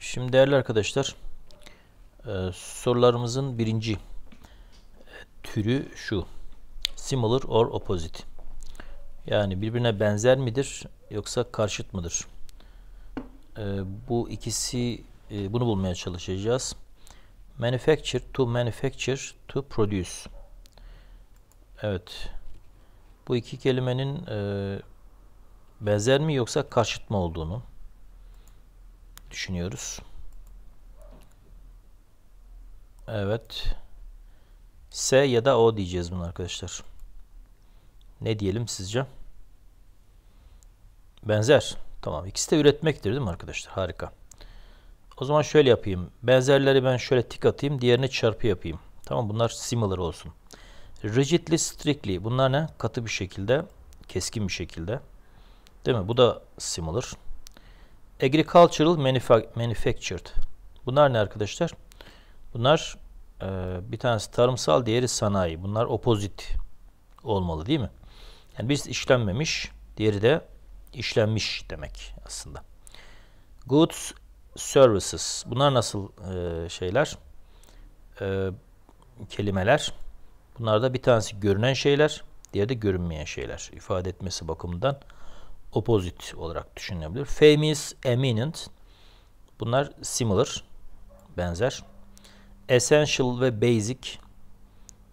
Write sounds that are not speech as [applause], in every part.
Şimdi değerli arkadaşlar e, sorularımızın birinci e, türü şu. Similar or opposite. Yani birbirine benzer midir yoksa karşıt mıdır? E, bu ikisi bunu bulmaya çalışacağız. Manufacture to manufacture to produce. Evet. Bu iki kelimenin benzer mi yoksa karşıt mı olduğunu düşünüyoruz. Evet. S ya da O diyeceğiz bunu arkadaşlar. Ne diyelim sizce? Benzer. Tamam. İkisi de üretmektir değil mi arkadaşlar? Harika. O zaman şöyle yapayım. Benzerleri ben şöyle tik atayım. diğerine çarpı yapayım. Tamam bunlar similar olsun. Rigidly, strictly. Bunlar ne? Katı bir şekilde, keskin bir şekilde. Değil mi? Bu da similar. Agricultural Manufactured. Bunlar ne arkadaşlar? Bunlar e, bir tanesi tarımsal, diğeri sanayi. Bunlar opozit olmalı değil mi? Yani birisi işlenmemiş, diğeri de işlenmiş demek aslında. Goods, services. Bunlar nasıl e, şeyler? E, kelimeler. Bunlar da bir tanesi görünen şeyler, diğeri de görünmeyen şeyler. ifade etmesi bakımından opposite olarak düşünülebilir. Famous, eminent bunlar similar, benzer. Essential ve basic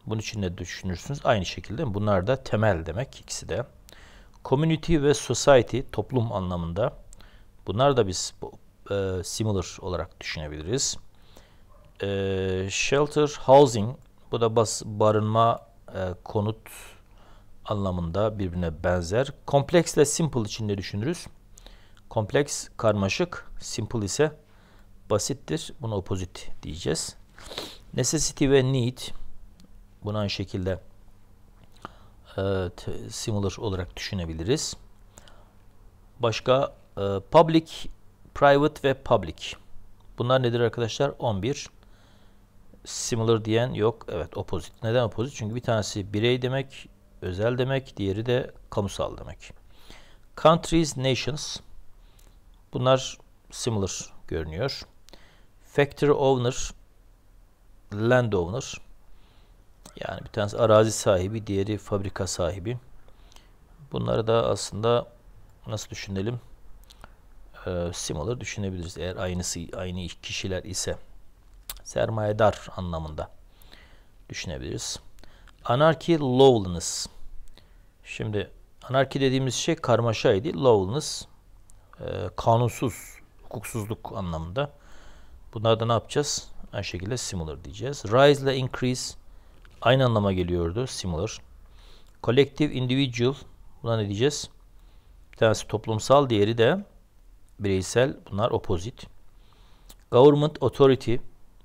bunun için de düşünürsünüz. Aynı şekilde bunlar da temel demek ikisi de. Community ve society toplum anlamında bunlar da biz e, similar olarak düşünebiliriz. E, shelter, housing bu da bas, barınma, e, konut, anlamında birbirine benzer. Kompleksle simple içinde düşünürüz. Kompleks karmaşık, simple ise basittir. Buna opozit diyeceğiz. Necessity ve need buna aynı şekilde e, similar olarak düşünebiliriz. Başka e, public, private ve public. Bunlar nedir arkadaşlar? 11. Similar diyen yok. Evet opposite. Neden opposite? Çünkü bir tanesi birey demek, özel demek. Diğeri de kamusal demek. Countries, nations. Bunlar similar görünüyor. Factory owner, land owner. Yani bir tanesi arazi sahibi, diğeri fabrika sahibi. Bunları da aslında nasıl düşünelim? Ee, similar düşünebiliriz eğer aynısı aynı kişiler ise. Sermayedar anlamında düşünebiliriz. Anarki lawlessness. Şimdi anarki dediğimiz şey karmaşaydı. Lawless e, kanunsuz, hukuksuzluk anlamında. Bunlarda ne yapacağız? Aynı şekilde similar diyeceğiz. Rise ile increase aynı anlama geliyordu. Similar. Collective, individual. Buna ne diyeceğiz? Bir tanesi toplumsal, diğeri de bireysel. Bunlar opposite. Government, authority.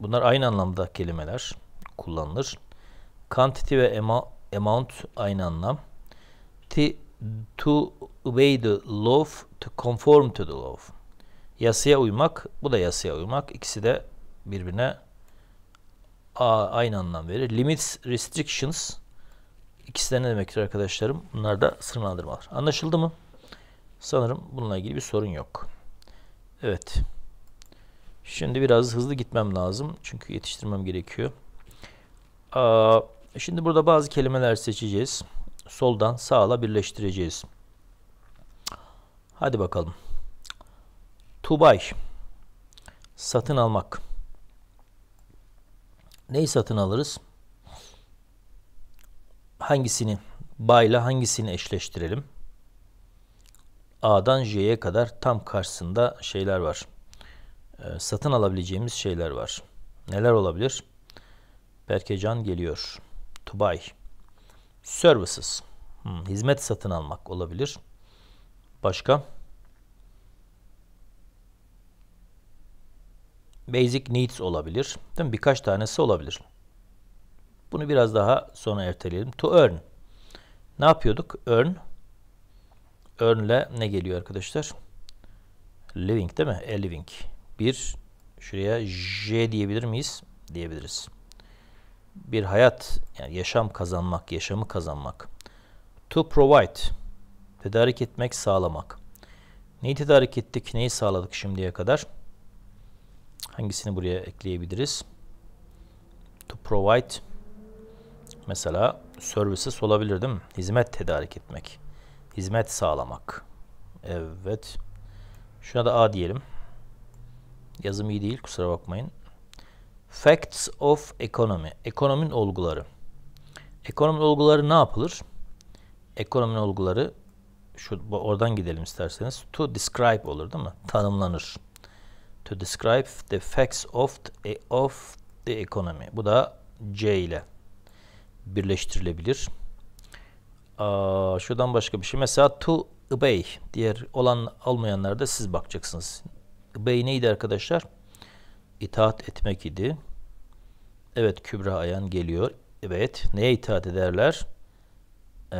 Bunlar aynı anlamda kelimeler kullanılır. Quantity ve amount aynı anlam to, to obey the law, to conform to the law. Yasaya uymak, bu da yasaya uymak. İkisi de birbirine aynı anlam verir. Limits, restrictions ikisi de ne demektir arkadaşlarım? Bunlar da sınırlandırmalar. Anlaşıldı mı? Sanırım bununla ilgili bir sorun yok. Evet. Şimdi biraz hızlı gitmem lazım. Çünkü yetiştirmem gerekiyor. Aa, şimdi burada bazı kelimeler seçeceğiz soldan sağla birleştireceğiz. Hadi bakalım. Tubay satın almak. Neyi satın alırız? Hangisini bayla hangisini eşleştirelim? A'dan J'ye kadar tam karşısında şeyler var. E, satın alabileceğimiz şeyler var. Neler olabilir? Berkecan geliyor. Tubay. Services. Hmm, hizmet satın almak olabilir. Başka? Basic needs olabilir. Değil mi? Birkaç tanesi olabilir. Bunu biraz daha sonra erteleyelim. To earn. Ne yapıyorduk? Earn. Earn'le ne geliyor arkadaşlar? Living değil mi? A e, living. Bir. Şuraya J diyebilir miyiz? Diyebiliriz bir hayat, yani yaşam kazanmak, yaşamı kazanmak. To provide, tedarik etmek, sağlamak. Neyi tedarik ettik, neyi sağladık şimdiye kadar? Hangisini buraya ekleyebiliriz? To provide, mesela services olabilir değil mi? Hizmet tedarik etmek, hizmet sağlamak. Evet, şuna da A diyelim. Yazım iyi değil, kusura bakmayın. Facts of Economy. Ekonominin olguları. Ekonominin olguları ne yapılır? Ekonominin olguları şu oradan gidelim isterseniz. To describe olur değil mi? Tanımlanır. To describe the facts of the, of the economy. Bu da C ile birleştirilebilir. Aa, şuradan başka bir şey. Mesela to obey. Diğer olan almayanlarda siz bakacaksınız. Obey neydi arkadaşlar? itaat etmek idi. Evet Kübra Ayan geliyor. Evet neye itaat ederler? Ee,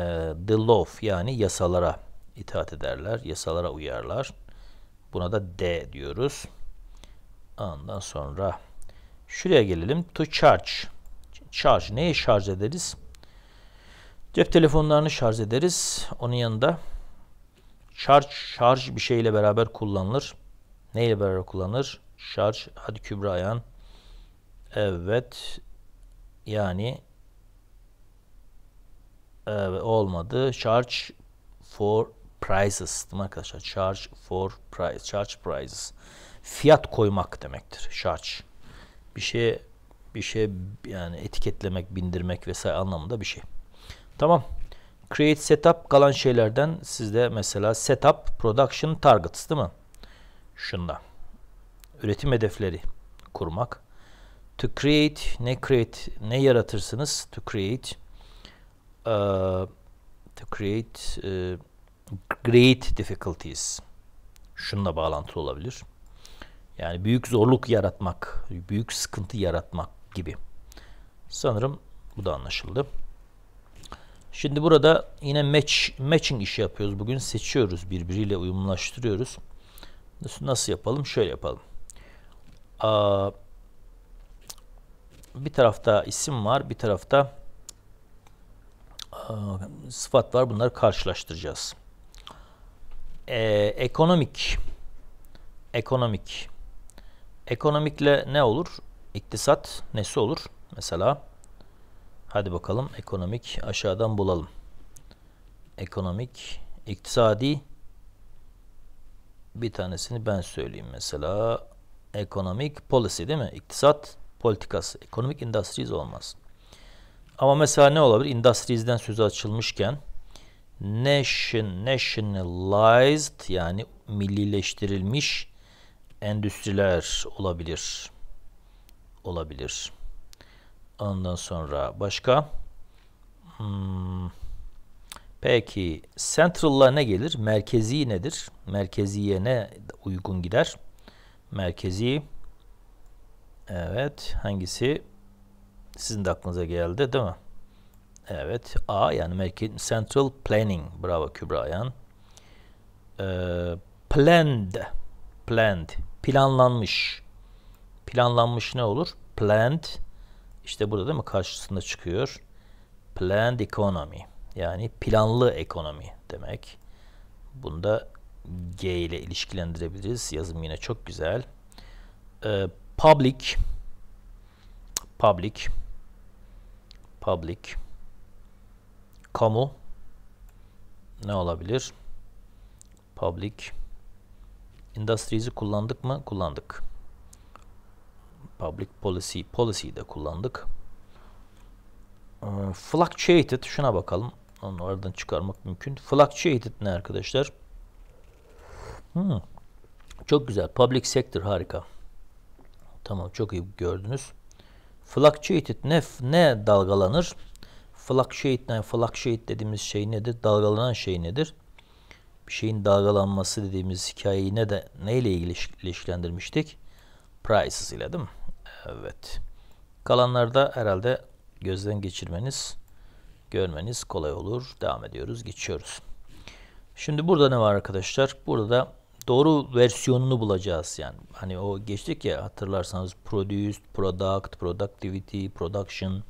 the law yani yasalara itaat ederler. Yasalara uyarlar. Buna da D diyoruz. Ondan sonra şuraya gelelim. To charge. Charge. Neye şarj ederiz? Cep telefonlarını şarj ederiz. Onun yanında charge charge bir şeyle beraber kullanılır. Neyle beraber kullanılır? şarj. Hadi Kübra Yan. Evet. Yani evet, olmadı. Charge for prices. Değil mi arkadaşlar? Charge for price. Charge prices. Fiyat koymak demektir. Charge. Bir şey bir şey yani etiketlemek, bindirmek vesaire anlamında bir şey. Tamam. Create setup kalan şeylerden sizde mesela setup production targets değil mi? Şunda üretim hedefleri kurmak. To create, ne create, ne yaratırsınız? To create, uh, to create uh, great difficulties. Şununla bağlantılı olabilir. Yani büyük zorluk yaratmak, büyük sıkıntı yaratmak gibi. Sanırım bu da anlaşıldı. Şimdi burada yine match, matching işi yapıyoruz. Bugün seçiyoruz birbiriyle uyumlaştırıyoruz. Nasıl yapalım? Şöyle yapalım bir tarafta isim var, bir tarafta sıfat var. Bunları karşılaştıracağız. Ee, ekonomik ekonomik ekonomikle ne olur? İktisat nesi olur? Mesela hadi bakalım ekonomik aşağıdan bulalım. Ekonomik, iktisadi bir tanesini ben söyleyeyim mesela ekonomik policy değil mi? İktisat politikası. Ekonomik industries olmaz. Ama mesela ne olabilir? Industries'den sözü açılmışken nation, nationalized yani millileştirilmiş endüstriler olabilir. Olabilir. Ondan sonra başka hmm, peki central'la ne gelir? Merkezi nedir? Merkeziye ne uygun gider? merkezi. Evet hangisi sizin de aklınıza geldi değil mi? Evet A yani merkez Central Planning. Bravo Kübra Yan. Ee, planned. Planned. Planlanmış. Planlanmış ne olur? Planned. işte burada değil mi? Karşısında çıkıyor. Planned Economy. Yani planlı ekonomi demek. Bunda G ile ilişkilendirebiliriz. Yazım yine çok güzel. E, public public public kamu ne olabilir? Public industries'i kullandık mı? Kullandık. Public policy policy'yi de kullandık. E, fluctuated şuna bakalım. Onu oradan çıkarmak mümkün. Fluctuated ne arkadaşlar? Arkadaşlar Hmm. Çok güzel. Public sector harika. Tamam çok iyi gördünüz. Fluctuated ne, ne dalgalanır? Fluctuate, yani fluctuate dediğimiz şey nedir? Dalgalanan şey nedir? Bir şeyin dalgalanması dediğimiz hikayeyi ne de neyle ilişkilendirmiştik? Prices ile değil mi? Evet. Kalanlarda herhalde gözden geçirmeniz, görmeniz kolay olur. Devam ediyoruz, geçiyoruz. Şimdi burada ne var arkadaşlar? Burada doğru versiyonunu bulacağız yani. Hani o geçtik ya hatırlarsanız produced, product, productivity, production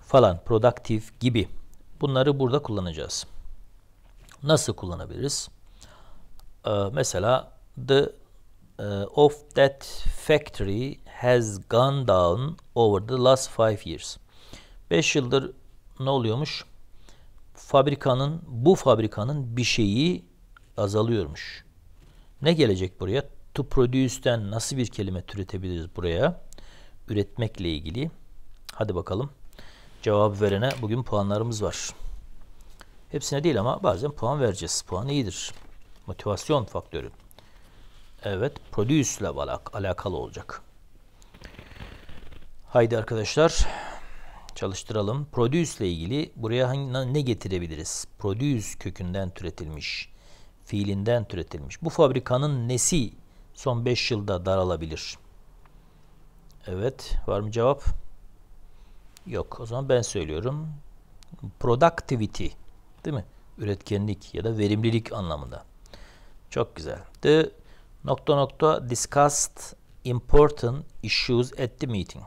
falan, productive gibi. Bunları burada kullanacağız. Nasıl kullanabiliriz? Ee, mesela the uh, of that factory has gone down over the last five years. 5 yıldır ne oluyormuş? Fabrikanın, bu fabrikanın bir şeyi azalıyormuş ne gelecek buraya? To produce'den nasıl bir kelime türetebiliriz buraya? Üretmekle ilgili. Hadi bakalım. Cevap verene bugün puanlarımız var. Hepsine değil ama bazen puan vereceğiz. Puan iyidir. Motivasyon faktörü. Evet, produce ile alakalı olacak. Haydi arkadaşlar çalıştıralım. Produce ile ilgili buraya hangi, ne getirebiliriz? Produce kökünden türetilmiş fiilinden türetilmiş. Bu fabrikanın nesi son 5 yılda daralabilir? Evet, var mı cevap? Yok. O zaman ben söylüyorum. Productivity, değil mi? Üretkenlik ya da verimlilik anlamında. Çok güzel. The nokta nokta discussed important issues at the meeting.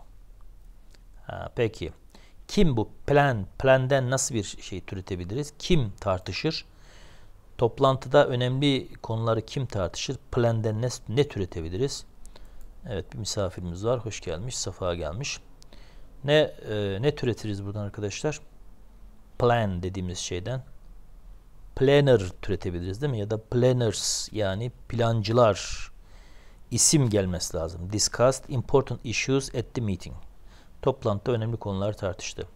Ha, peki. Kim bu plan? Plan'den nasıl bir şey türetebiliriz? Kim tartışır? Toplantıda önemli konuları kim tartışır? Plenden ne, ne türetebiliriz? Evet bir misafirimiz var. Hoş gelmiş. Safa gelmiş. Ne e, ne türetiriz buradan arkadaşlar? Plan dediğimiz şeyden planner türetebiliriz değil mi? Ya da planners yani plancılar isim gelmesi lazım. Discussed important issues at the meeting. Toplantıda önemli konular tartıştı.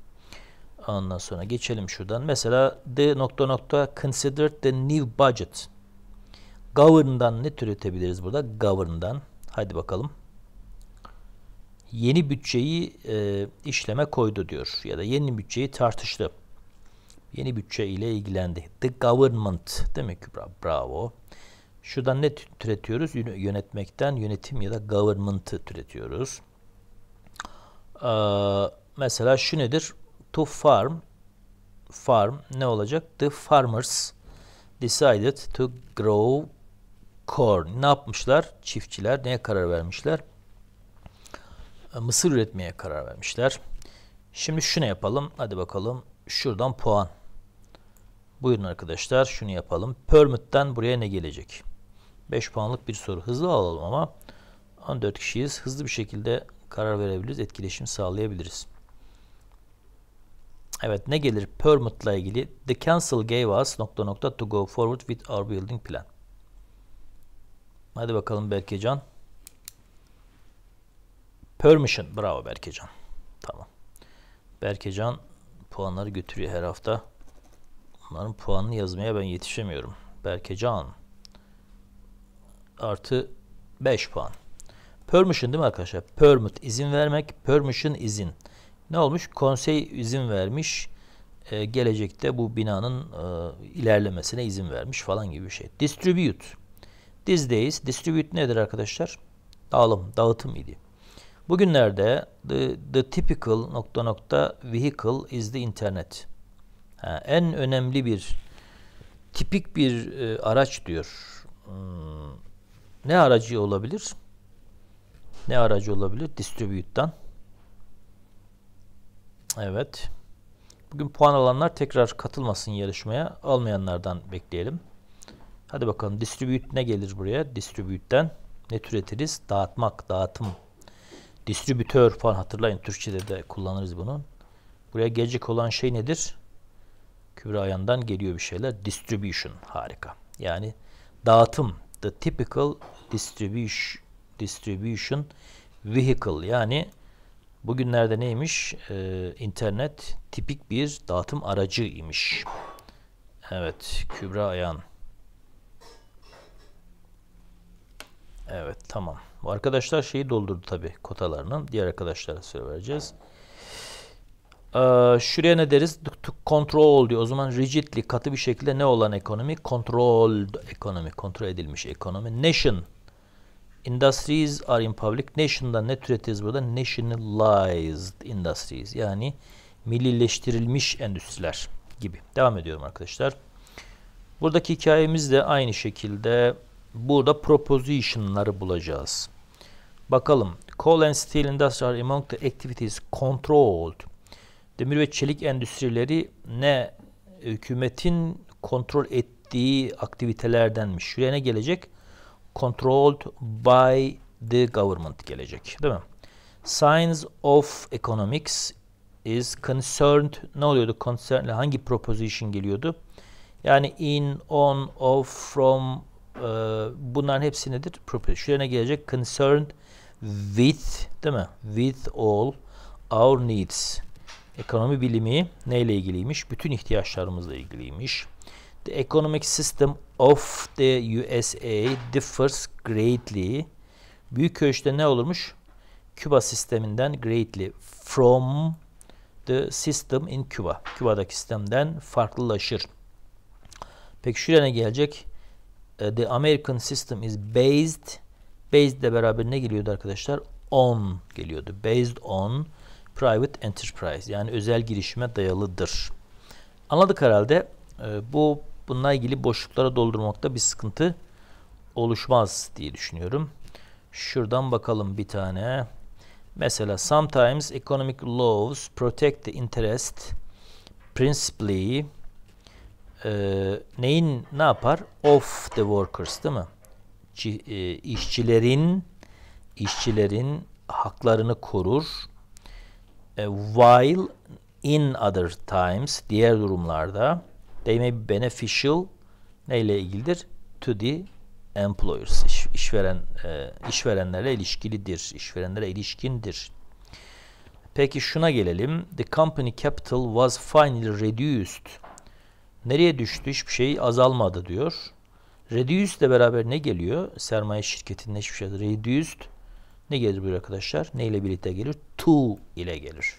Ondan sonra geçelim şuradan. Mesela the nokta nokta considered the new budget. Govern'dan ne türetebiliriz burada? Govern'dan. Hadi bakalım. Yeni bütçeyi e, işleme koydu diyor. Ya da yeni bütçeyi tartıştı. Yeni bütçe ile ilgilendi. The government. demek mi Bravo. Şuradan ne türetiyoruz? Yönetmekten yönetim ya da government'ı türetiyoruz. Ee, mesela şu nedir? to farm farm ne olacak? The farmers decided to grow corn. Ne yapmışlar? Çiftçiler neye karar vermişler? E, mısır üretmeye karar vermişler. Şimdi şunu yapalım. Hadi bakalım. Şuradan puan. Buyurun arkadaşlar şunu yapalım. Permit'ten buraya ne gelecek? 5 puanlık bir soru. Hızlı alalım ama 14 kişiyiz. Hızlı bir şekilde karar verebiliriz. Etkileşim sağlayabiliriz. Evet ne gelir Permutla ilgili the council gave us nokta nokta to go forward with our building plan. Hadi bakalım Berkecan. Permission. Bravo Berkecan. Tamam. Berkecan puanları götürüyor her hafta. Bunların puanını yazmaya ben yetişemiyorum. Berkecan. Artı 5 puan. Permission değil mi arkadaşlar? Permit izin vermek. Permission izin ne olmuş? Konsey izin vermiş. Ee, gelecekte bu binanın e, ilerlemesine izin vermiş falan gibi bir şey. Distribute. Dizdeyiz. Distribute nedir arkadaşlar? Dağılım, dağıtım idi. Bugünlerde the, the typical nokta nokta vehicle is the internet. Ha, en önemli bir tipik bir e, araç diyor. Hmm, ne aracı olabilir? Ne aracı olabilir? Distribüt'ten. Evet. Bugün puan alanlar tekrar katılmasın yarışmaya. Almayanlardan bekleyelim. Hadi bakalım distribute ne gelir buraya? Distribute'den ne türetiriz? Dağıtmak, dağıtım. Distribütör falan hatırlayın. Türkçe'de de kullanırız bunu. Buraya gelecek olan şey nedir? Kübra Ayan'dan geliyor bir şeyler. Distribution. Harika. Yani dağıtım. The typical distribution, distribution vehicle. Yani Bugünlerde neymiş? Ee, internet tipik bir dağıtım aracıymış. Evet, Kübra Ayan. Evet, tamam. Bu arkadaşlar şeyi doldurdu tabii kotalarının. Diğer arkadaşlara süre vereceğiz. Ee, şuraya ne deriz? Control diyor. O zaman rigidli, katı bir şekilde ne olan ekonomi? Controlled ekonomi. Kontrol edilmiş ekonomi. Nation Industries are in public. Nation'dan ne türetiz burada? Nationalized industries. Yani millileştirilmiş endüstriler gibi. Devam ediyorum arkadaşlar. Buradaki hikayemiz de aynı şekilde burada proposition'ları bulacağız. Bakalım. Coal and steel industries are among the activities controlled. Demir ve çelik endüstrileri ne hükümetin kontrol ettiği aktivitelerdenmiş. Şuraya ne gelecek? controlled by the government gelecek değil mi? Science of economics is concerned ne oluyordu? Concerned hangi proposition geliyordu? Yani in, on, of, from e, bunların hepsi nedir? Proposition'a gelecek concerned with değil mi? With all our needs. Ekonomi bilimi neyle ilgiliymiş? Bütün ihtiyaçlarımızla ilgiliymiş. The economic system of the USA differs greatly. Büyük ölçüde ne olurmuş? Küba sisteminden greatly from the system in Cuba. Küba'daki sistemden farklılaşır. Peki şuraya ne gelecek? E, the American system is based. Based de beraber ne geliyordu arkadaşlar? On geliyordu. Based on private enterprise. Yani özel girişime dayalıdır. Anladık herhalde. E, bu bununla ilgili boşluklara doldurmakta bir sıkıntı oluşmaz diye düşünüyorum. Şuradan bakalım bir tane. Mesela sometimes economic laws protect the interest principally e, neyin ne yapar? Of the workers değil mi? Ci, e, işçilerin işçilerin haklarını korur. E, while in other times diğer durumlarda They may be beneficial neyle ilgilidir? To the employers. İş, işveren e, işverenlerle ilişkilidir. İşverenlere ilişkindir. Peki şuna gelelim. The company capital was finally reduced. Nereye düştü? Hiçbir şey azalmadı diyor. Reduced ile beraber ne geliyor? Sermaye şirketinin hiçbir şey. Reduced ne gelir buraya arkadaşlar? Ne ile birlikte gelir? To ile gelir.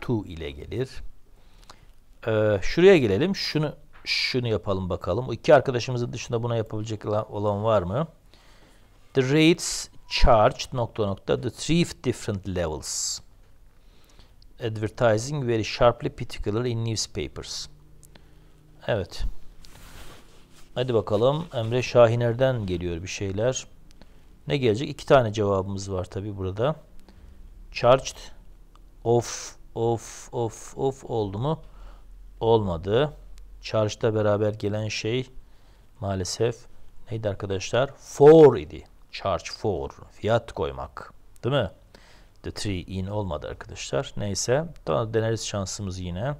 To ile gelir. Ee, şuraya gelelim. Şunu şunu yapalım bakalım. İki arkadaşımızın dışında buna yapabilecek olan var mı? The rates charged nokta nokta the three different levels. Advertising very sharply particular in newspapers. Evet. Hadi bakalım. Emre Şahiner'den geliyor bir şeyler. Ne gelecek? İki tane cevabımız var tabi burada. Charged of of of of oldu mu? olmadı. Charge'da beraber gelen şey maalesef neydi arkadaşlar? For idi. Charge for. Fiyat koymak. Değil mi? The tree in olmadı arkadaşlar. Neyse. Daha deneriz şansımız yine.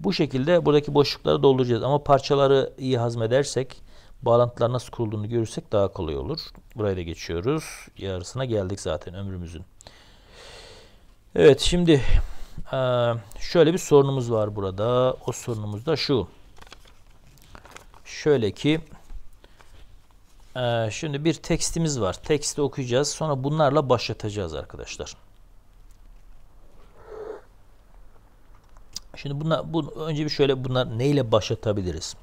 Bu şekilde buradaki boşlukları dolduracağız. Ama parçaları iyi hazmedersek bağlantılar nasıl kurulduğunu görürsek daha kolay olur. Buraya da geçiyoruz. Yarısına geldik zaten ömrümüzün. Evet şimdi ee, şöyle bir sorunumuz var burada. O sorunumuz da şu. Şöyle ki e, şimdi bir tekstimiz var. Teksti okuyacağız. Sonra bunlarla başlatacağız arkadaşlar. Şimdi bunlar, bu, önce bir şöyle bunlar neyle başlatabiliriz?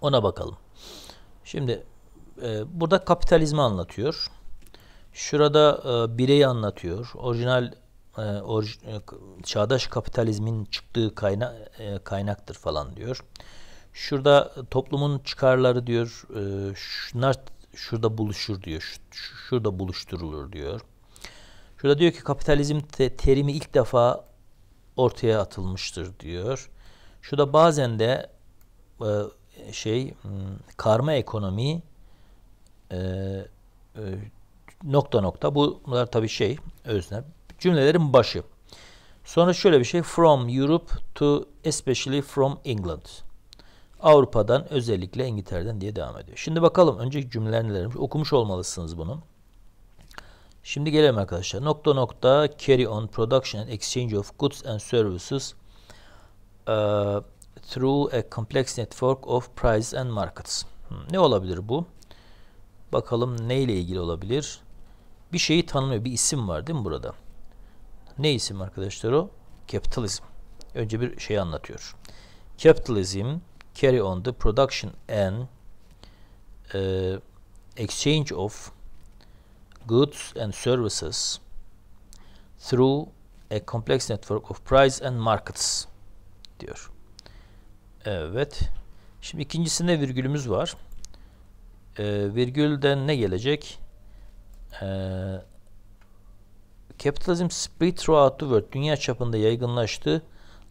Ona bakalım. Şimdi e, burada kapitalizmi anlatıyor. Şurada e, bireyi anlatıyor. Orijinal e, e, çağdaş kapitalizmin çıktığı kayna, e, kaynaktır falan diyor. Şurada toplumun çıkarları diyor, e, şunlar şurada buluşur diyor, şurada buluşturulur diyor. Şurada diyor ki kapitalizm terimi ilk defa ortaya atılmıştır diyor. Şurada bazen de şey hmm, karma ekonomi nokta nokta bunlar tabii şey özne cümlelerin başı. Sonra şöyle bir şey from Europe to especially from England. Avrupa'dan özellikle İngiltere'den diye devam ediyor. Şimdi bakalım önceki cümleler nelermiş. Okumuş olmalısınız bunu. Şimdi gelelim arkadaşlar. Nokta nokta carry on production and exchange of goods and services uh, through a complex network of prices and markets. Hmm, ne olabilir bu? Bakalım neyle ilgili olabilir? Bir şeyi tanımlıyor. Bir isim var değil mi burada? Ne isim arkadaşlar o? Capitalism. Önce bir şey anlatıyor. Capitalism carry on the production and e, exchange of goods and services through a complex network of price and markets diyor. Evet. Şimdi ikincisinde virgülümüz var. E, virgülden ne gelecek? E, Capitalism spread throughout the world. Dünya çapında yaygınlaştı.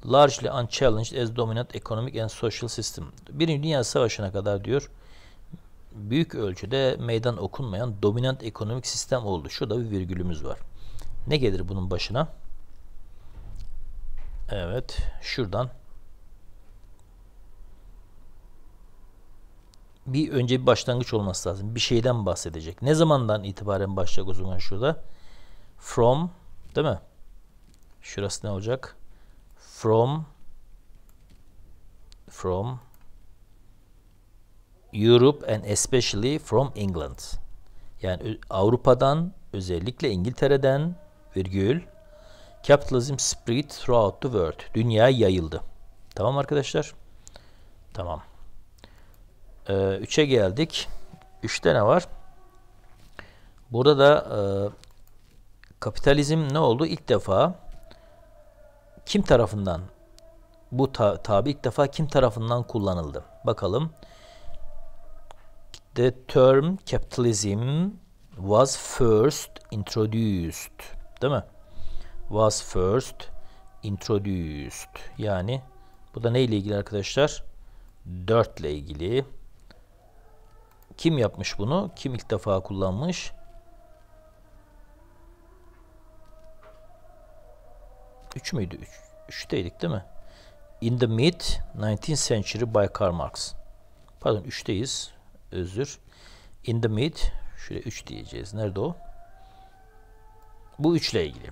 Largely unchallenged as dominant economic and social system. Birinci Dünya Savaşı'na kadar diyor büyük ölçüde meydan okunmayan dominant ekonomik sistem oldu. Şurada bir virgülümüz var. Ne gelir bunun başına? Evet. Şuradan bir önce bir başlangıç olması lazım. Bir şeyden bahsedecek. Ne zamandan itibaren başlayacak o zaman şurada? from değil mi? Şurası ne olacak? From from Europe and especially from England. Yani Avrupa'dan özellikle İngiltere'den virgül Capitalism spread throughout the world. Dünya yayıldı. Tamam arkadaşlar? Tamam. 3'e ee, geldik. 3'te ne var? Burada da e, kapitalizm ne oldu? İlk defa kim tarafından bu ta tabi ilk defa kim tarafından kullanıldı? Bakalım. The term capitalism was first introduced. Değil mi? Was first introduced. Yani bu da neyle ilgili arkadaşlar? 4 ile ilgili. Kim yapmış bunu? Kim ilk defa kullanmış? 3 müydü? 3. 3'teydik değil mi? In the Mid 19th Century by Karl Marx. Pardon 3'teyiz. Özür. In the Mid şuraya 3 diyeceğiz. Nerede o? Bu üçle ilgili.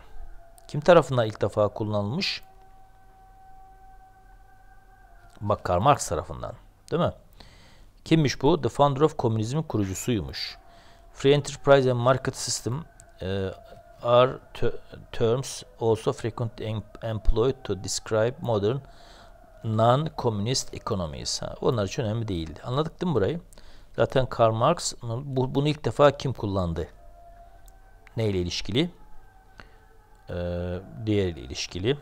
Kim tarafından ilk defa kullanılmış? Bak Karl Marx tarafından. Değil mi? Kimmiş bu? The founder of komünizmin kurucusuymuş. Free Enterprise and Market System e, are terms also frequently employed to describe modern non communist economies. Ha, onlar için önemli değildi. Anladık değil mi burayı? Zaten Karl Marx bu, bunu ilk defa kim kullandı? Neyle ilişkili? Ee, diğeriyle ilişkili.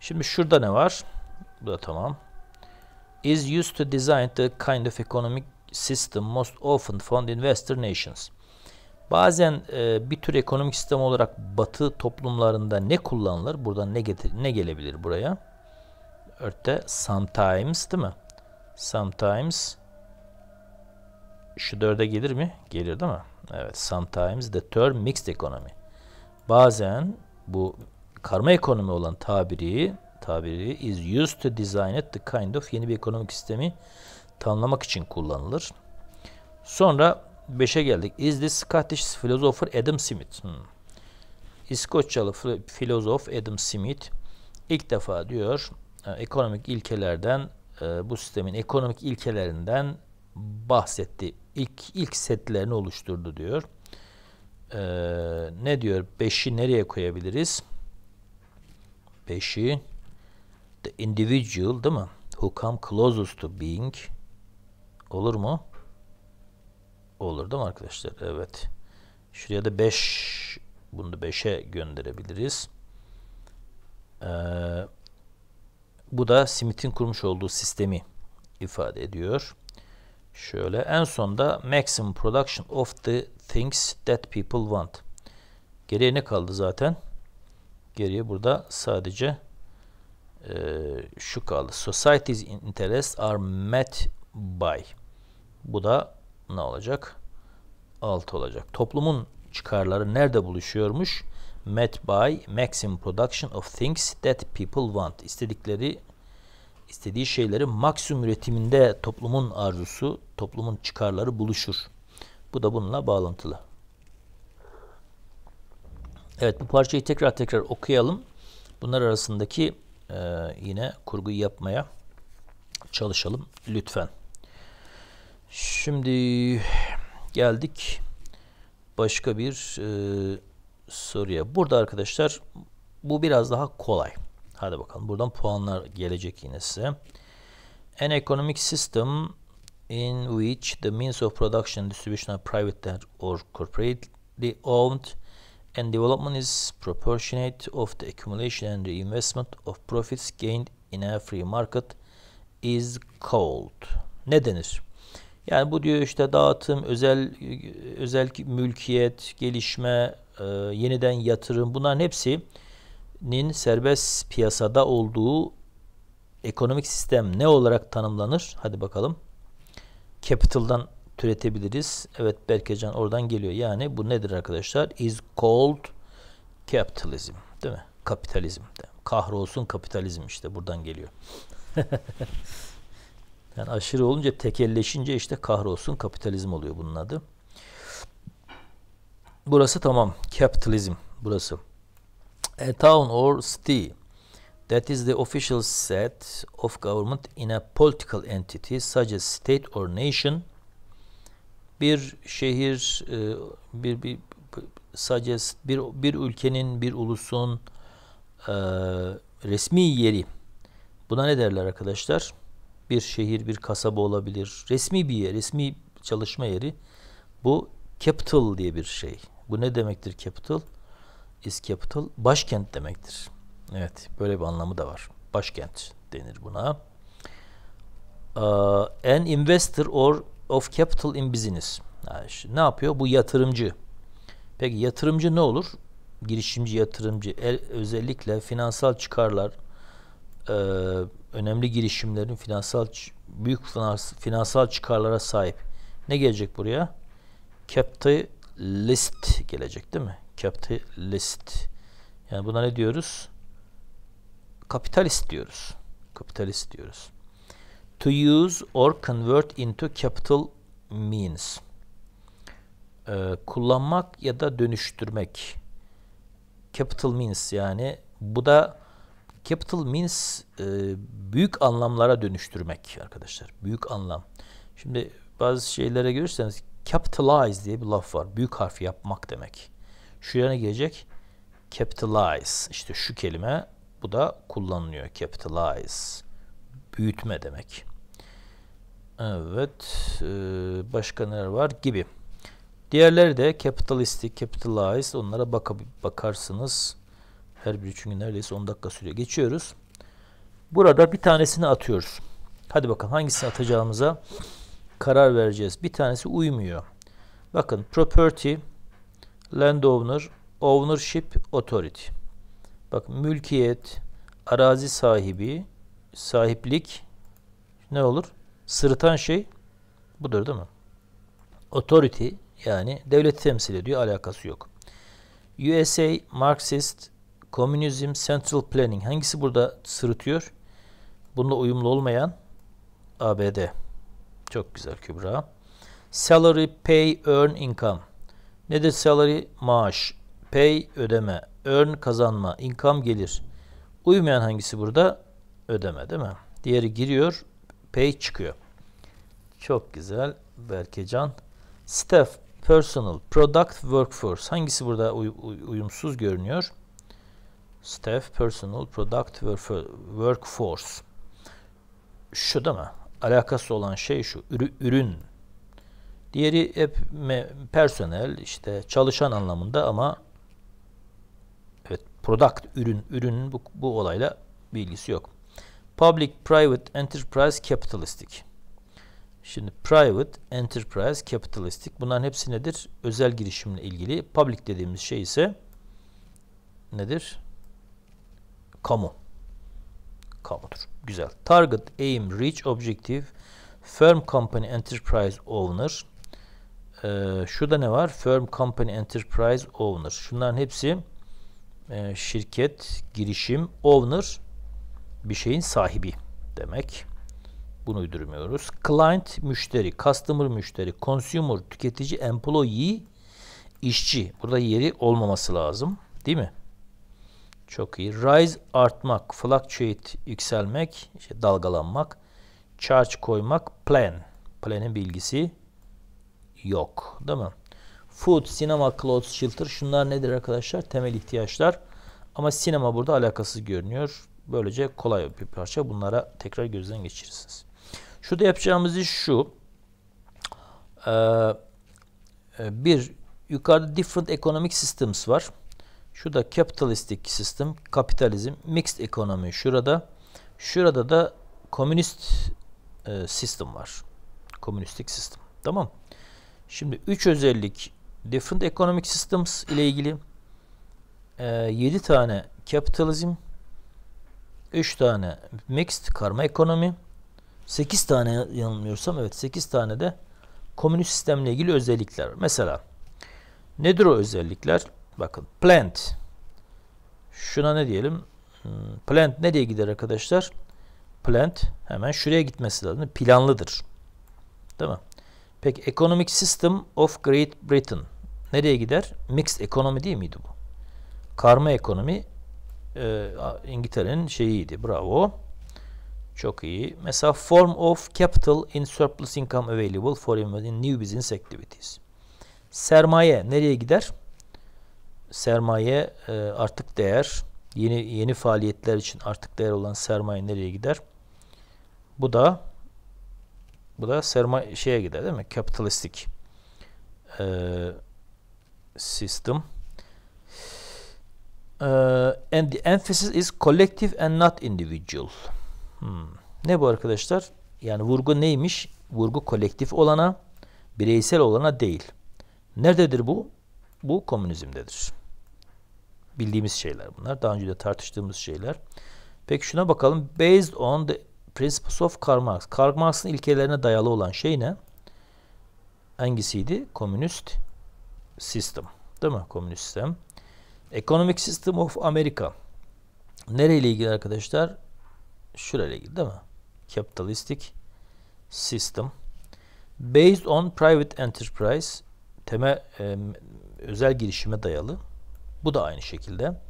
Şimdi şurada ne var? Bu da tamam. Is used to design the kind of economic system most often found in Western nations. Bazen e, bir tür ekonomik sistem olarak batı toplumlarında ne kullanılır? Buradan ne, getir, ne gelebilir buraya? Örtte sometimes değil mi? Sometimes şu dörde gelir mi? Gelir değil mi? Evet. Sometimes the term mixed economy. Bazen bu karma ekonomi olan tabiri tabiri is used to design it the kind of yeni bir ekonomik sistemi tanımlamak için kullanılır. Sonra 5'e geldik. Is this Scottish philosopher Adam Smith? Hmm. İskoçyalı filozof Adam Smith ilk defa diyor e, ekonomik ilkelerden e, bu sistemin ekonomik ilkelerinden bahsetti. İlk, ilk setlerini oluşturdu diyor. E, ne diyor? 5'i nereye koyabiliriz? 5'i the individual değil mi? Who come closest to being olur mu? Olur değil mi arkadaşlar? Evet. Şuraya da 5 bunu da 5'e gönderebiliriz. Ee, bu da Smith'in kurmuş olduğu sistemi ifade ediyor. Şöyle en sonda maximum production of the things that people want. Geriye ne kaldı zaten? Geriye burada sadece e, şu kaldı. Society's interests are met by. Bu da ne olacak? 6 olacak. Toplumun çıkarları nerede buluşuyormuş? Met by maximum production of things that people want. İstedikleri istediği şeyleri maksimum üretiminde toplumun arzusu, toplumun çıkarları buluşur. Bu da bununla bağlantılı. Evet bu parçayı tekrar tekrar okuyalım. Bunlar arasındaki e, yine kurgu yapmaya çalışalım lütfen. Şimdi geldik başka bir e, soruya. Burada arkadaşlar bu biraz daha kolay. Hadi bakalım buradan puanlar gelecek yine size. An economic system in which the means of production distribution are private or corporately owned and development is proportionate of the accumulation and reinvestment of profits gained in a free market is called. Ne denir? Yani bu diyor işte dağıtım, özel özel mülkiyet, gelişme, e, yeniden yatırım bunların hepsinin serbest piyasada olduğu ekonomik sistem ne olarak tanımlanır? Hadi bakalım. Capital'dan türetebiliriz. Evet Berkecan oradan geliyor. Yani bu nedir arkadaşlar? Is called capitalism. Değil mi? Kapitalizm. Kahrolsun kapitalizm işte buradan geliyor. [laughs] Yani aşırı olunca tekelleşince işte kahrolsun kapitalizm oluyor bunun adı. Burası tamam. Capitalism burası. A town or city that is the official set of government in a political entity such as state or nation bir şehir e, bir, bir sadece bir, bir ülkenin bir ulusun e, resmi yeri buna ne derler arkadaşlar? bir şehir, bir kasaba olabilir. Resmi bir yer, resmi çalışma yeri. Bu capital diye bir şey. Bu ne demektir capital? Is capital başkent demektir. Evet, böyle bir anlamı da var. Başkent denir buna. Uh, an investor or of capital in business. Yani işte ne yapıyor? Bu yatırımcı. Peki yatırımcı ne olur? Girişimci, yatırımcı, el, özellikle finansal çıkarlar, e, önemli girişimlerin finansal büyük finansal çıkarlara sahip. Ne gelecek buraya? Capitalist gelecek değil mi? Capitalist. Yani buna ne diyoruz? Kapitalist diyoruz. Kapitalist diyoruz. To use or convert into capital means. Ee, kullanmak ya da dönüştürmek. Capital means yani bu da Capital means e, büyük anlamlara dönüştürmek arkadaşlar. Büyük anlam. Şimdi bazı şeylere görürseniz capitalize diye bir laf var. Büyük harfi yapmak demek. Şu yana gelecek capitalize. İşte şu kelime bu da kullanılıyor. Capitalize. Büyütme demek. Evet. E, başka neler var? Gibi. Diğerleri de capitalistic, capitalize Onlara baka, bakarsınız. Her biri çünkü neredeyse 10 dakika sürüyor. Geçiyoruz. Burada bir tanesini atıyoruz. Hadi bakalım hangisini atacağımıza karar vereceğiz. Bir tanesi uymuyor. Bakın property, landowner, ownership, authority. Bak mülkiyet, arazi sahibi, sahiplik ne olur? Sırıtan şey budur değil mi? Authority yani devleti temsil ediyor alakası yok. USA Marxist Komünizm, Central Planning. Hangisi burada sırıtıyor? Bununla uyumlu olmayan ABD. Çok güzel Kübra. Salary, pay, earn, income. Ne de salary? Maaş. Pay, ödeme. Earn, kazanma. Income, gelir. Uymayan hangisi burada? Ödeme değil mi? Diğeri giriyor. Pay çıkıyor. Çok güzel. Berkecan. Staff, personal, product, workforce. Hangisi burada uy uyumsuz görünüyor? Staff, personal, product, workforce. Şu değil mi? Alakası olan şey şu. Ürün. Diğeri hep personel, işte çalışan anlamında ama evet product, ürün. Ürünün bu, bu olayla bir yok. Public, private, enterprise, capitalistic. Şimdi private, enterprise, capitalistic bunların hepsi nedir? Özel girişimle ilgili. Public dediğimiz şey ise nedir? Kamu. Kamudur. Güzel. Target, aim, reach, objective, firm, company, enterprise, owner. Ee, şurada ne var? Firm, company, enterprise, owner. Şunların hepsi e, şirket, girişim, owner bir şeyin sahibi demek. Bunu uyduruyoruz. Client müşteri, customer müşteri, consumer tüketici, employee işçi. Burada yeri olmaması lazım. Değil mi? Çok iyi. Rise artmak, fluctuate yükselmek, işte dalgalanmak, charge koymak, plan. Plan'in bilgisi yok. Değil mi? Food, sinema, clothes, shelter. Şunlar nedir arkadaşlar? Temel ihtiyaçlar. Ama sinema burada alakasız görünüyor. Böylece kolay bir parça. Bunlara tekrar gözden geçirirsiniz. Şurada yapacağımız iş şu. Ee, e, bir yukarıda different economic systems var. Şu da kapitalistik sistem, kapitalizm, mixed ekonomi şurada. Şurada da komünist e, sistem var. Komünistik sistem. Tamam. Şimdi 3 özellik different economic systems ile ilgili e, tane kapitalizm 3 tane mixed karma ekonomi 8 tane yanılmıyorsam evet 8 tane de komünist sistemle ilgili özellikler. Mesela nedir o özellikler? Bakın plant. Şuna ne diyelim? Hmm, plant nereye gider arkadaşlar? Plant hemen şuraya gitmesi lazım. Planlıdır. Değil mi? Peki Economic System of Great Britain. Nereye gider? Mixed ekonomi değil miydi bu? Karma ekonomi e, İngiltere'nin şeyiydi. Bravo. Çok iyi. Mesela form of capital in surplus income available for new business activities. Sermaye nereye gider? sermaye e, artık değer, yeni yeni faaliyetler için artık değer olan sermaye nereye gider? Bu da bu da sermaye şeye gider değil mi? Kapitalistik e, system. Uh, e, and the emphasis is collective and not individual. Hmm. Ne bu arkadaşlar? Yani vurgu neymiş? Vurgu kolektif olana, bireysel olana değil. Nerededir bu? Bu komünizmdedir. Bildiğimiz şeyler bunlar. Daha önce de tartıştığımız şeyler. Peki şuna bakalım. Based on the principles of Karl Marx. Karl Marx'ın ilkelerine dayalı olan şey ne? Hangisiydi? Komünist sistem. Değil mi? Komünist sistem. Economic System of America. Nereyle ilgili arkadaşlar? Şurayla ilgili değil mi? Capitalistic System. Based on Private Enterprise. Temel e, özel girişime dayalı. Bu da aynı şekilde.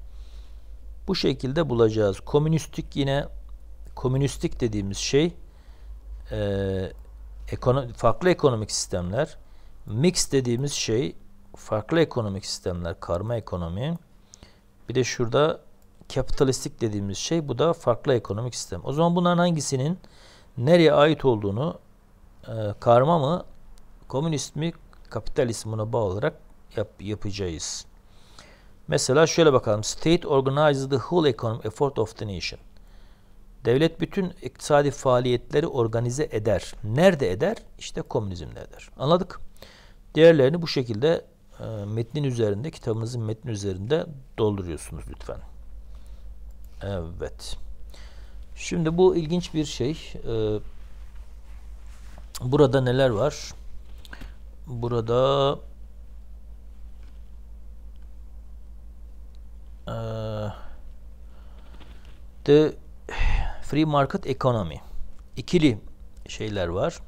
Bu şekilde bulacağız. Komünistik yine komünistik dediğimiz şey e, ekono, farklı ekonomik sistemler. Mix dediğimiz şey farklı ekonomik sistemler, karma ekonomi. Bir de şurada kapitalistik dediğimiz şey bu da farklı ekonomik sistem. O zaman bunların hangisinin nereye ait olduğunu e, karma mı, komünist mi, kapitalist buna bağlı olarak yap, yapacağız. Mesela şöyle bakalım. State organizes the whole economic effort of the nation. Devlet bütün iktisadi faaliyetleri organize eder. Nerede eder? İşte komünizmde eder. Anladık. Diğerlerini bu şekilde e, metnin üzerinde, kitabımızın metnin üzerinde dolduruyorsunuz lütfen. Evet. Şimdi bu ilginç bir şey. Ee, burada neler var? Burada Ee, the free market economy İkili şeyler var.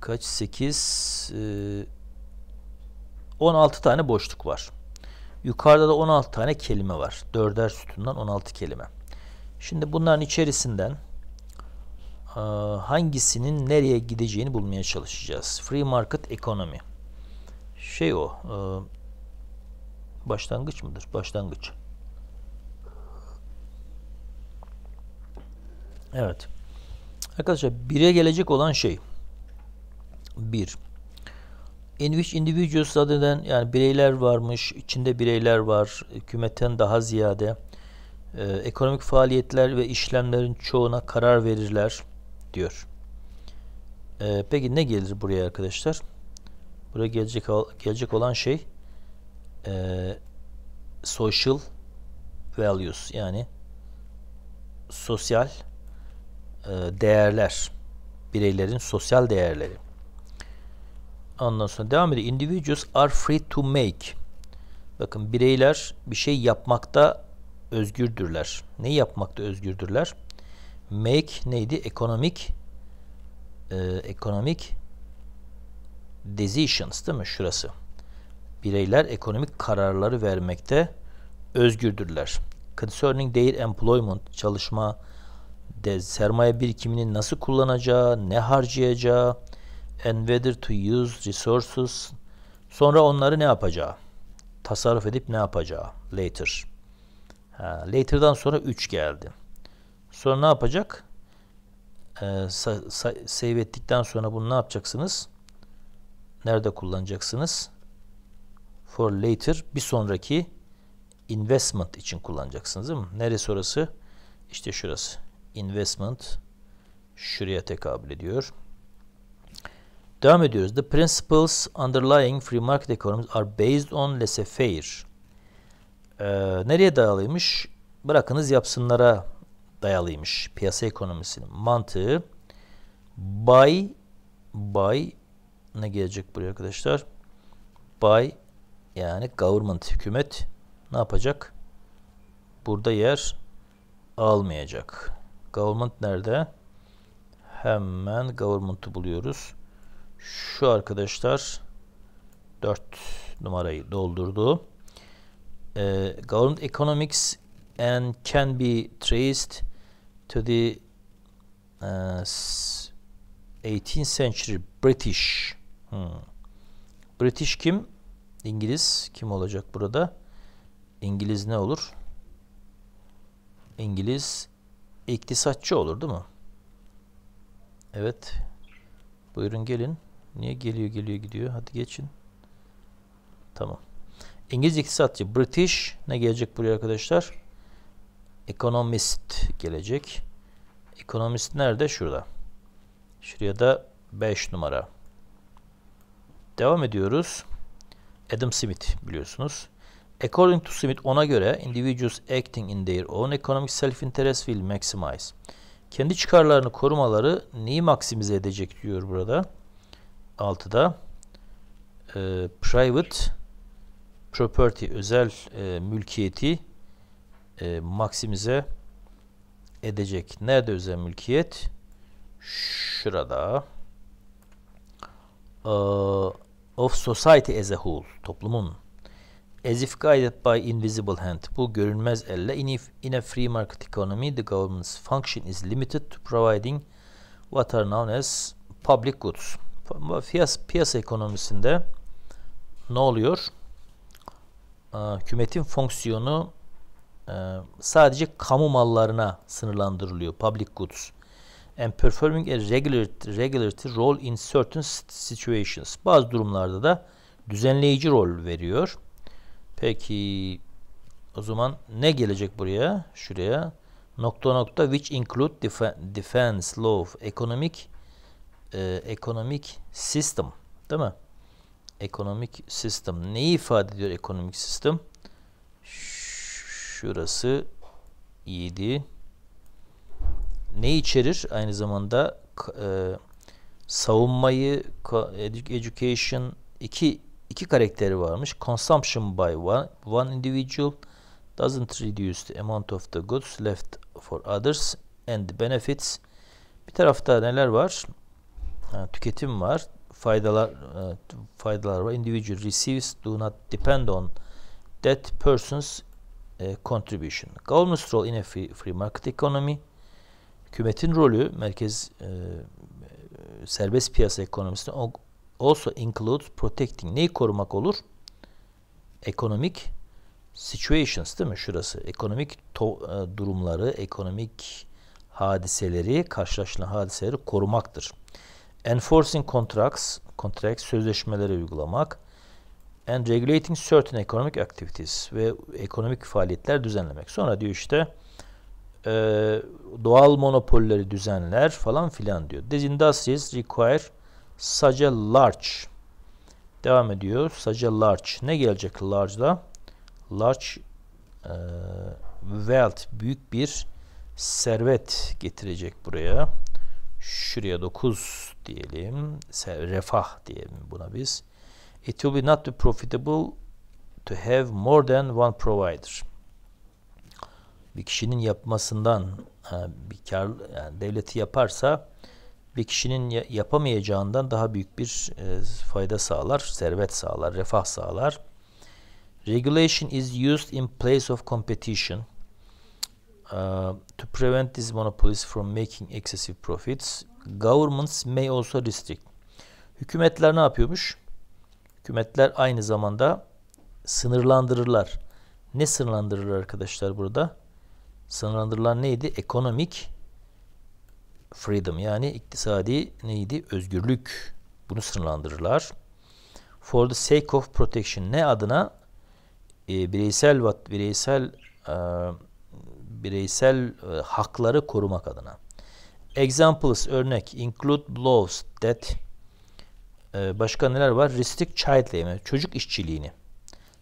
Kaç? 8 e, 16 tane boşluk var. Yukarıda da 16 tane kelime var. Dörder sütundan 16 kelime. Şimdi bunların içerisinden e, hangisinin nereye gideceğini bulmaya çalışacağız. Free market economy. Şey o. E, başlangıç mıdır? Başlangıç. Evet. Arkadaşlar bire gelecek olan şey bir. In which individuals adeden yani bireyler varmış, içinde bireyler var, hükümetten daha ziyade e, ekonomik faaliyetler ve işlemlerin çoğuna karar verirler diyor. E, peki ne gelir buraya arkadaşlar? Buraya gelecek gelecek olan şey e, social values yani sosyal e, değerler bireylerin sosyal değerleri. Ondan sonra devam ediyor. Individuals are free to make. Bakın bireyler bir şey yapmakta özgürdürler. Ne yapmakta özgürdürler? Make neydi? Ekonomik ekonomik decisions değil mi? Şurası bireyler ekonomik kararları vermekte özgürdürler. Concerning their employment, çalışma, de sermaye birikimini nasıl kullanacağı, ne harcayacağı, and whether to use resources, sonra onları ne yapacağı, tasarruf edip ne yapacağı, later. Ha, later'dan sonra 3 geldi. Sonra ne yapacak? Ee, save ettikten sonra bunu ne yapacaksınız? Nerede kullanacaksınız? for later bir sonraki investment için kullanacaksınız değil mi? Neresi orası? İşte şurası. Investment şuraya tekabül ediyor. Devam ediyoruz. The principles underlying free market economies are based on laissez-faire. Ee, nereye dayalıymış? Bırakınız yapsınlara dayalıymış piyasa ekonomisinin mantığı. Buy buy ne gelecek buraya arkadaşlar? Buy yani government hükümet ne yapacak? Burada yer almayacak. Government nerede? Hemen government'ı buluyoruz. Şu arkadaşlar 4 numarayı doldurdu. Ee, government economics and can be traced to the uh, e, 18th century British. Hmm. British kim? İngiliz kim olacak burada? İngiliz ne olur? İngiliz iktisatçı olur değil mi? Evet. Buyurun gelin. Niye geliyor geliyor gidiyor? Hadi geçin. Tamam. İngiliz iktisatçı. British ne gelecek buraya arkadaşlar? Ekonomist gelecek. Ekonomist nerede? Şurada. Şuraya da 5 numara. Devam ediyoruz. Adam Smith biliyorsunuz. According to Smith ona göre individuals acting in their own economic self-interest will maximize. Kendi çıkarlarını korumaları neyi maksimize edecek diyor burada. altıda e, private property özel e, mülkiyeti e, maksimize edecek. Nerede özel mülkiyet? Şurada. Ee, of society as a whole, toplumun. As if guided by invisible hand, bu görünmez elle, in, if, in a free market economy, the government's function is limited to providing what are known as public goods. Piyas, piyasa ekonomisinde ne oluyor? Ee, hükümetin fonksiyonu e, sadece kamu mallarına sınırlandırılıyor. Public goods and performing a regulatory, regulatory role in certain situations. Bazı durumlarda da düzenleyici rol veriyor. Peki o zaman ne gelecek buraya? Şuraya nokta nokta which include def defense law, economic, e, ekonomik system değil mi? Economic system. Neyi ifade ediyor economic system? Şurası 7 ne içerir? Aynı zamanda e, savunmayı, education iki iki karakteri varmış. Consumption by one, one individual doesn't reduce the amount of the goods left for others and benefits. Bir tarafta neler var? Ha, tüketim var. Faydalar e, faydalar var. Individual receives do not depend on that person's e, contribution. Government's role in a free, free market economy hükümetin rolü merkez e, serbest piyasa ekonomisinde also includes protecting. Neyi korumak olur? Economic situations değil mi şurası? Ekonomik to- e, durumları, ekonomik hadiseleri, karşılaşılan hadiseleri korumaktır. Enforcing contracts, contracts sözleşmeleri uygulamak and regulating certain economic activities ve ekonomik faaliyetler düzenlemek. Sonra diyor işte e, doğal monopolleri düzenler falan filan diyor. These industries require such a large. Devam ediyor. Such a large. Ne gelecek large'da? Large e, wealth. Büyük bir servet getirecek buraya. Şuraya 9 diyelim. Refah diyelim buna biz. It will be not be profitable to have more than one provider bir kişinin yapmasından e, bir kar yani devleti yaparsa bir kişinin yapamayacağından daha büyük bir e, fayda sağlar, servet sağlar, refah sağlar. Regulation is used in place of competition e, to prevent these monopolies from making excessive profits. Governments may also restrict. Hükümetler ne yapıyormuş? Hükümetler aynı zamanda sınırlandırırlar. Ne sınırlandırırlar arkadaşlar burada? sınırlandırılan neydi? Ekonomik freedom yani iktisadi neydi? Özgürlük. Bunu sınırlandırırlar. For the sake of protection ne adına? E, bireysel bireysel e, bireysel e, hakları korumak adına. Examples örnek include laws that e, başka neler var? Restrict child labor, çocuk işçiliğini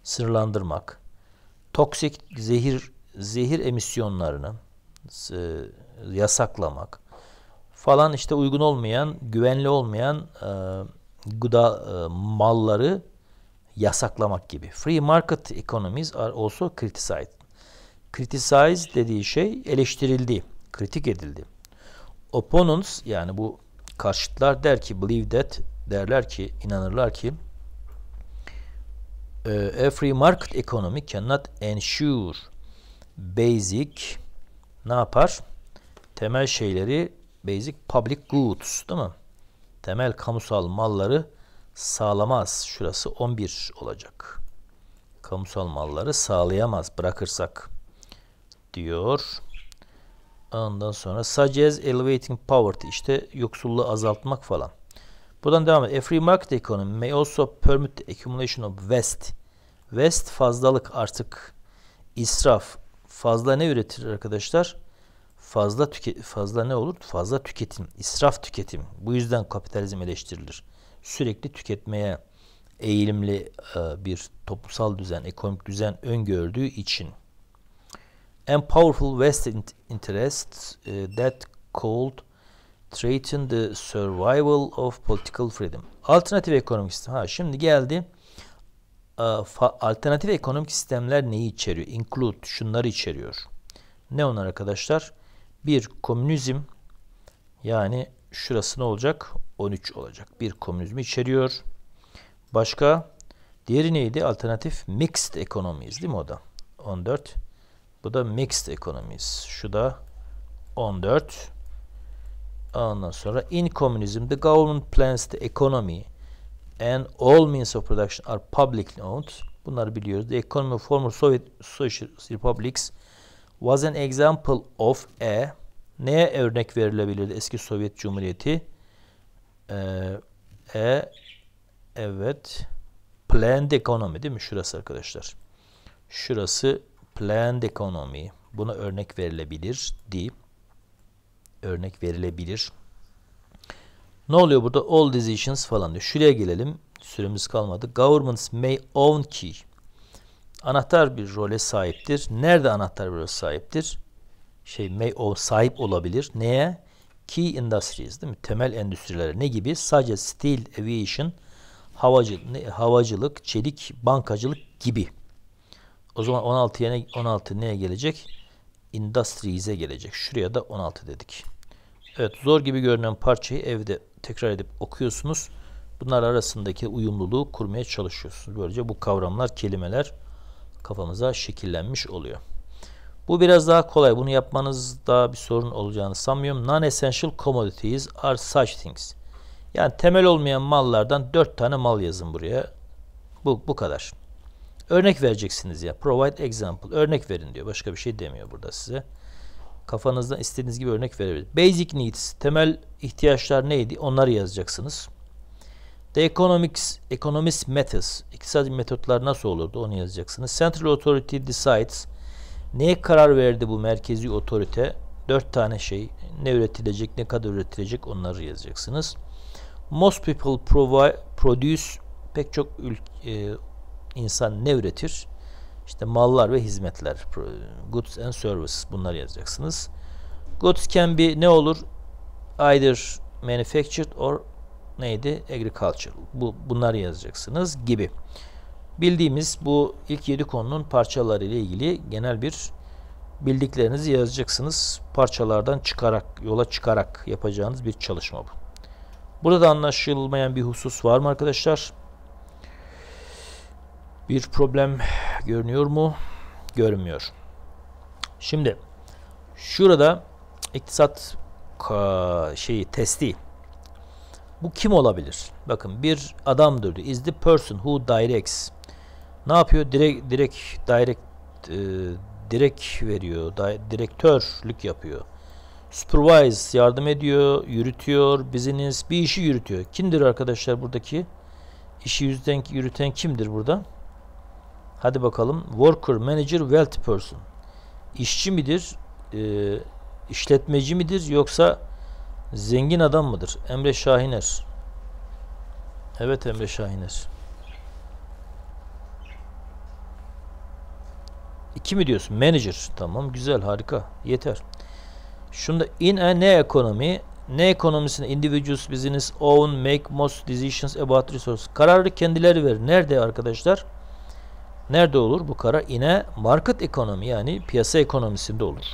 sınırlandırmak, toksik zehir zehir emisyonlarını e, yasaklamak falan işte uygun olmayan, güvenli olmayan e, gıda e, malları yasaklamak gibi. Free market economies are also criticized. Criticized dediği şey eleştirildi, kritik edildi. Opponents yani bu karşıtlar der ki believe that derler ki inanırlar ki e, a free market economy cannot ensure basic ne yapar? Temel şeyleri basic public goods değil mi? Temel kamusal malları sağlamaz. Şurası 11 olacak. Kamusal malları sağlayamaz bırakırsak diyor. Ondan sonra suggest elevating poverty işte yoksulluğu azaltmak falan. Buradan devam et. A free market economy may also permit the accumulation of waste. Waste fazlalık artık israf, fazla ne üretir arkadaşlar? Fazla tüke, fazla ne olur? Fazla tüketim, israf tüketim. Bu yüzden kapitalizm eleştirilir. Sürekli tüketmeye eğilimli e, bir toplumsal düzen, ekonomik düzen öngördüğü için. And powerful vested interests e, that called threaten the survival of political freedom. Alternatif ekonomik sistem. Ha şimdi geldi ee, alternatif ekonomik sistemler neyi içeriyor? Include, şunları içeriyor. Ne onlar arkadaşlar? Bir komünizm yani şurası ne olacak? 13 olacak. Bir komünizmi içeriyor. Başka diğeri neydi? Alternatif mixed ekonomiyiz değil mi o da? 14. Bu da mixed ekonomiyiz. Şu da 14. Ondan sonra in communism the government plans the economy and all means of production are publicly owned. Bunları biliyoruz. The economy of former Soviet Socialist Republics was an example of a neye örnek verilebilirdi eski Sovyet Cumhuriyeti? Ee, e, evet planned economy değil mi? Şurası arkadaşlar. Şurası planned economy. Buna örnek verilebilir di. Örnek verilebilir. Ne oluyor burada? All decisions falan diyor. Şuraya gelelim. Süremiz kalmadı. Governments may own key. Anahtar bir role sahiptir. Nerede anahtar bir role sahiptir? Şey may own sahip olabilir. Neye? Key industries değil mi? Temel endüstrilere. Ne gibi? Sadece steel, aviation, havacılık, havacılık çelik, bankacılık gibi. O zaman 16 ne, 16 neye gelecek? Industries'e gelecek. Şuraya da 16 dedik. Evet zor gibi görünen parçayı evde tekrar edip okuyorsunuz. Bunlar arasındaki uyumluluğu kurmaya çalışıyorsunuz. Böylece bu kavramlar, kelimeler kafamıza şekillenmiş oluyor. Bu biraz daha kolay. Bunu yapmanızda bir sorun olacağını sanmıyorum. Non-essential commodities are such things. Yani temel olmayan mallardan dört tane mal yazın buraya. Bu, bu kadar. Örnek vereceksiniz ya. Provide example. Örnek verin diyor. Başka bir şey demiyor burada size. Kafanızdan istediğiniz gibi örnek verebilir. Basic needs, temel ihtiyaçlar neydi? Onları yazacaksınız. The economics, economist methods, iktisadi metotlar nasıl olurdu? Onu yazacaksınız. Central authority decides, neye karar verdi bu merkezi otorite? Dört tane şey, ne üretilecek, ne kadar üretilecek onları yazacaksınız. Most people provide, produce, pek çok ülke, e, insan ne üretir? İşte mallar ve hizmetler. Goods and services. Bunları yazacaksınız. Goods can be ne olur? Either manufactured or neydi? Agriculture. Bu, bunları yazacaksınız gibi. Bildiğimiz bu ilk 7 konunun parçaları ile ilgili genel bir bildiklerinizi yazacaksınız. Parçalardan çıkarak, yola çıkarak yapacağınız bir çalışma bu. Burada da anlaşılmayan bir husus var mı arkadaşlar? Bir problem görünüyor mu? Görünmüyor. Şimdi şurada iktisat şeyi testi. Bu kim olabilir? Bakın bir adamdır diyor. Is the person who directs. Ne yapıyor? Direkt direkt direkt e, direkt veriyor. Di direktörlük yapıyor. Supervise yardım ediyor, yürütüyor, business bir işi yürütüyor. Kimdir arkadaşlar buradaki? İşi yüzden yürüten kimdir burada? Hadi bakalım. Worker, manager, wealthy person. İşçi midir? E, işletmeci midir? Yoksa zengin adam mıdır? Emre Şahiner. Evet Emre Şahiner. İki mi diyorsun? Manager. Tamam güzel harika. Yeter. Şunda in a ne ekonomi? Ne ekonomisinde individuals business own make most decisions about resources. Kararı kendileri verir. Nerede arkadaşlar? Nerede olur? Bu karar ine market ekonomi yani piyasa ekonomisinde olur.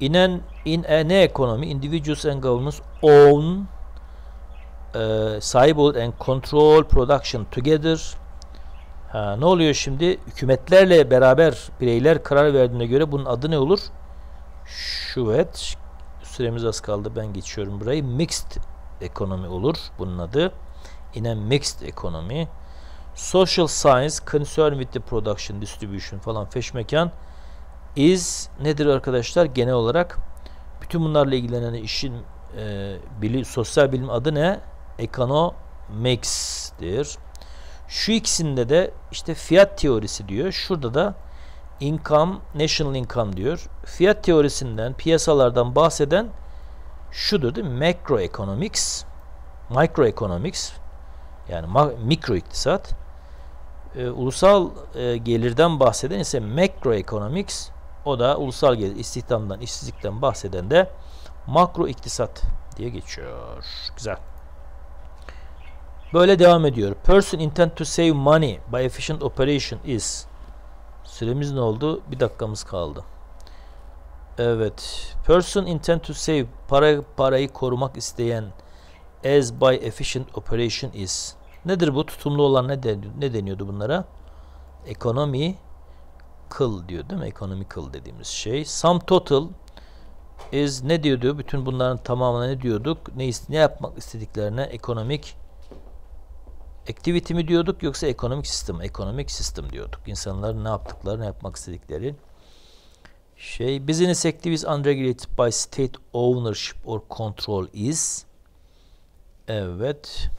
İnen in a e, ne ekonomi? Individuals and governments own e, sahip olup and control production together. Ha, ne oluyor şimdi? Hükümetlerle beraber bireyler karar verdiğine göre bunun adı ne olur? Şuvet. Süremiz az kaldı. Ben geçiyorum burayı. Mixed ekonomi olur bunun adı. Yine mixed ekonomi social science concerned with the production, distribution falan feşmekan is nedir arkadaşlar? Genel olarak bütün bunlarla ilgilenen işin e, bili, sosyal bilim adı ne? Economics'dir. Şu ikisinde de işte fiyat teorisi diyor. Şurada da income, national income diyor. Fiyat teorisinden, piyasalardan bahseden şudur değil mi? Macroeconomics, microeconomics yani mikro iktisat e, ulusal e, gelirden bahseden ise macroeconomics o da ulusal gelir istihdamdan işsizlikten bahseden de makro iktisat diye geçiyor. Güzel. Böyle devam ediyor. Person intent to save money by efficient operation is Süremiz ne oldu? Bir dakikamız kaldı. Evet. Person intent to save para, parayı korumak isteyen as by efficient operation is Nedir bu? Tutumlu olan ne, de, ne deniyordu bunlara? Ekonomi kıl diyor değil mi? Ekonomi kıl dediğimiz şey. Sum total is ne diyordu? Bütün bunların tamamına ne diyorduk? Ne, ne yapmak istediklerine ekonomik activity mi diyorduk yoksa ekonomik sistem, ekonomik sistem diyorduk. İnsanların ne yaptıkları, ne yapmak istedikleri şey. Business activities unregulated by state ownership or control is evet.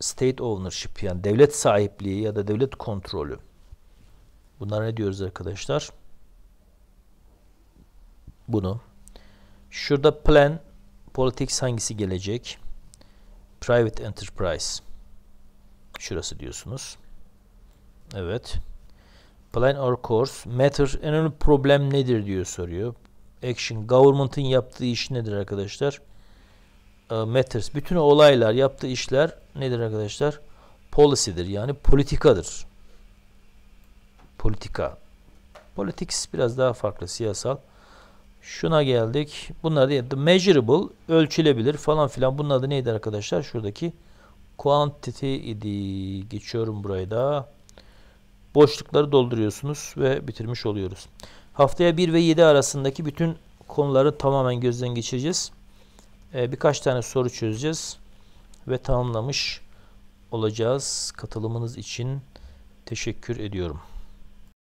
state ownership yani devlet sahipliği ya da devlet kontrolü. Bunlara ne diyoruz arkadaşlar? Bunu. Şurada plan politics hangisi gelecek? Private enterprise. Şurası diyorsunuz. Evet. Plan or course. Matter en önemli problem nedir diyor soruyor. Action. Government'ın yaptığı iş nedir arkadaşlar? Ee, matters. Bütün olaylar, yaptığı işler nedir arkadaşlar? Policy'dir yani politikadır. Politika. Politics biraz daha farklı siyasal. Şuna geldik. Bunlar da the measurable ölçülebilir falan filan. Bunlar adı neydi arkadaşlar? Şuradaki quantity idi. Geçiyorum burayı da. Boşlukları dolduruyorsunuz ve bitirmiş oluyoruz. Haftaya 1 ve 7 arasındaki bütün konuları tamamen gözden geçireceğiz. Ee, birkaç tane soru çözeceğiz ve tamamlamış olacağız. Katılımınız için teşekkür ediyorum.